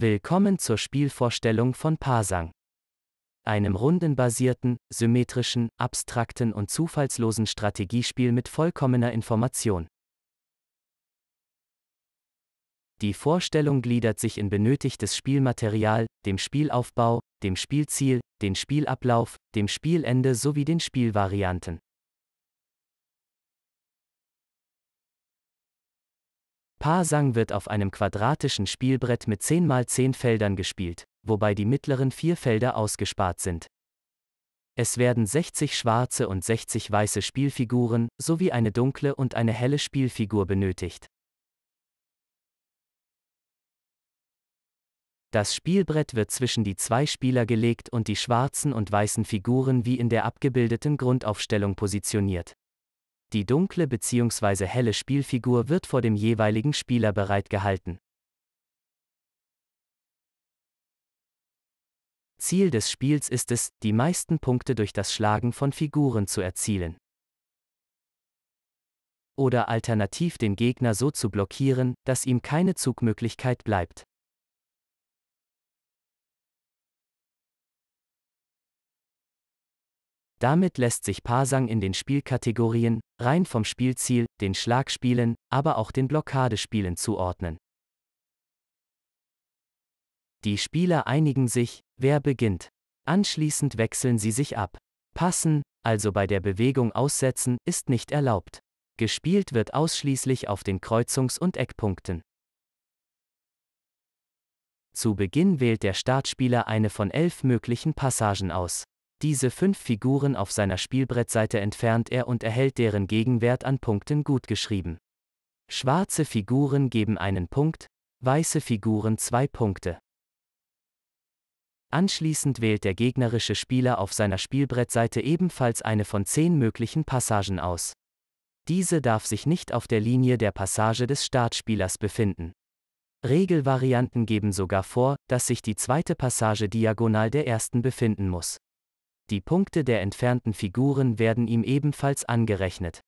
Willkommen zur Spielvorstellung von Pasang. Einem rundenbasierten, symmetrischen, abstrakten und zufallslosen Strategiespiel mit vollkommener Information. Die Vorstellung gliedert sich in benötigtes Spielmaterial, dem Spielaufbau, dem Spielziel, den Spielablauf, dem Spielende sowie den Spielvarianten. Paar-Sang wird auf einem quadratischen Spielbrett mit 10 x 10 Feldern gespielt, wobei die mittleren vier Felder ausgespart sind. Es werden 60 schwarze und 60 weiße Spielfiguren sowie eine dunkle und eine helle Spielfigur benötigt. Das Spielbrett wird zwischen die zwei Spieler gelegt und die schwarzen und weißen Figuren wie in der abgebildeten Grundaufstellung positioniert. Die dunkle bzw. helle Spielfigur wird vor dem jeweiligen Spieler bereitgehalten. Ziel des Spiels ist es, die meisten Punkte durch das Schlagen von Figuren zu erzielen. Oder alternativ den Gegner so zu blockieren, dass ihm keine Zugmöglichkeit bleibt. Damit lässt sich Parsang in den Spielkategorien, rein vom Spielziel, den Schlagspielen, aber auch den Blockadespielen zuordnen. Die Spieler einigen sich, wer beginnt. Anschließend wechseln sie sich ab. Passen, also bei der Bewegung aussetzen, ist nicht erlaubt. Gespielt wird ausschließlich auf den Kreuzungs- und Eckpunkten. Zu Beginn wählt der Startspieler eine von elf möglichen Passagen aus. Diese fünf Figuren auf seiner Spielbrettseite entfernt er und erhält deren Gegenwert an Punkten gutgeschrieben. Schwarze Figuren geben einen Punkt, weiße Figuren zwei Punkte. Anschließend wählt der gegnerische Spieler auf seiner Spielbrettseite ebenfalls eine von zehn möglichen Passagen aus. Diese darf sich nicht auf der Linie der Passage des Startspielers befinden. Regelvarianten geben sogar vor, dass sich die zweite Passage diagonal der ersten befinden muss. Die Punkte der entfernten Figuren werden ihm ebenfalls angerechnet.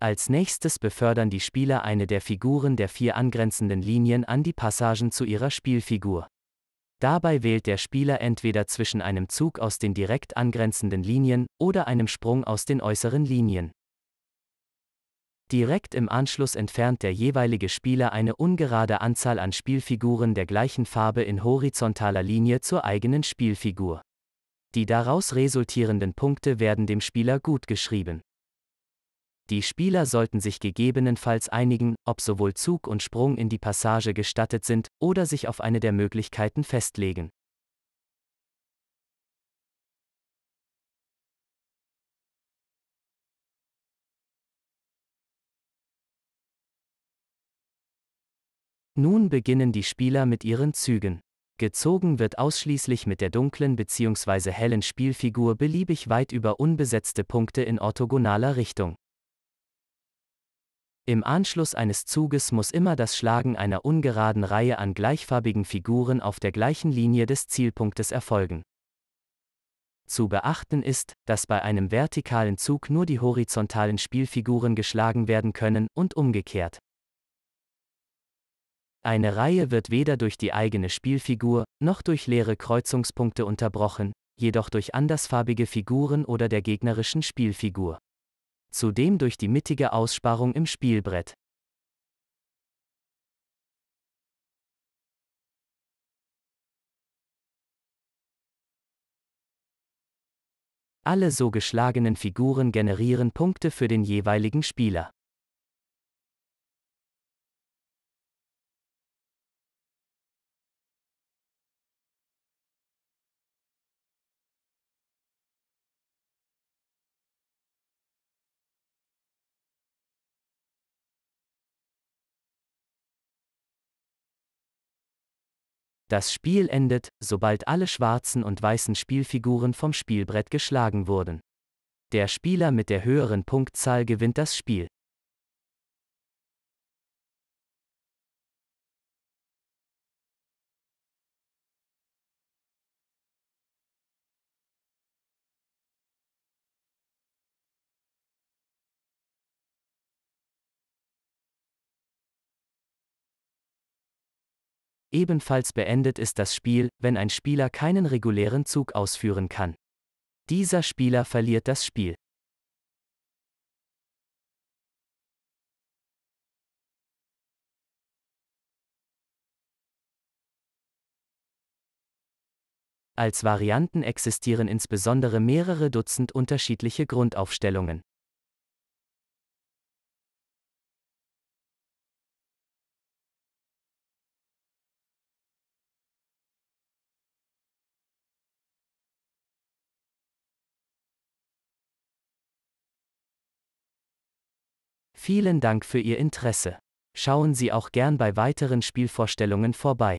Als nächstes befördern die Spieler eine der Figuren der vier angrenzenden Linien an die Passagen zu ihrer Spielfigur. Dabei wählt der Spieler entweder zwischen einem Zug aus den direkt angrenzenden Linien oder einem Sprung aus den äußeren Linien. Direkt im Anschluss entfernt der jeweilige Spieler eine ungerade Anzahl an Spielfiguren der gleichen Farbe in horizontaler Linie zur eigenen Spielfigur. Die daraus resultierenden Punkte werden dem Spieler gut geschrieben. Die Spieler sollten sich gegebenenfalls einigen, ob sowohl Zug und Sprung in die Passage gestattet sind, oder sich auf eine der Möglichkeiten festlegen. Nun beginnen die Spieler mit ihren Zügen. Gezogen wird ausschließlich mit der dunklen bzw. hellen Spielfigur beliebig weit über unbesetzte Punkte in orthogonaler Richtung. Im Anschluss eines Zuges muss immer das Schlagen einer ungeraden Reihe an gleichfarbigen Figuren auf der gleichen Linie des Zielpunktes erfolgen. Zu beachten ist, dass bei einem vertikalen Zug nur die horizontalen Spielfiguren geschlagen werden können und umgekehrt. Eine Reihe wird weder durch die eigene Spielfigur noch durch leere Kreuzungspunkte unterbrochen, jedoch durch andersfarbige Figuren oder der gegnerischen Spielfigur. Zudem durch die mittige Aussparung im Spielbrett. Alle so geschlagenen Figuren generieren Punkte für den jeweiligen Spieler. Das Spiel endet, sobald alle schwarzen und weißen Spielfiguren vom Spielbrett geschlagen wurden. Der Spieler mit der höheren Punktzahl gewinnt das Spiel. Ebenfalls beendet ist das Spiel, wenn ein Spieler keinen regulären Zug ausführen kann. Dieser Spieler verliert das Spiel. Als Varianten existieren insbesondere mehrere Dutzend unterschiedliche Grundaufstellungen. Vielen Dank für Ihr Interesse. Schauen Sie auch gern bei weiteren Spielvorstellungen vorbei.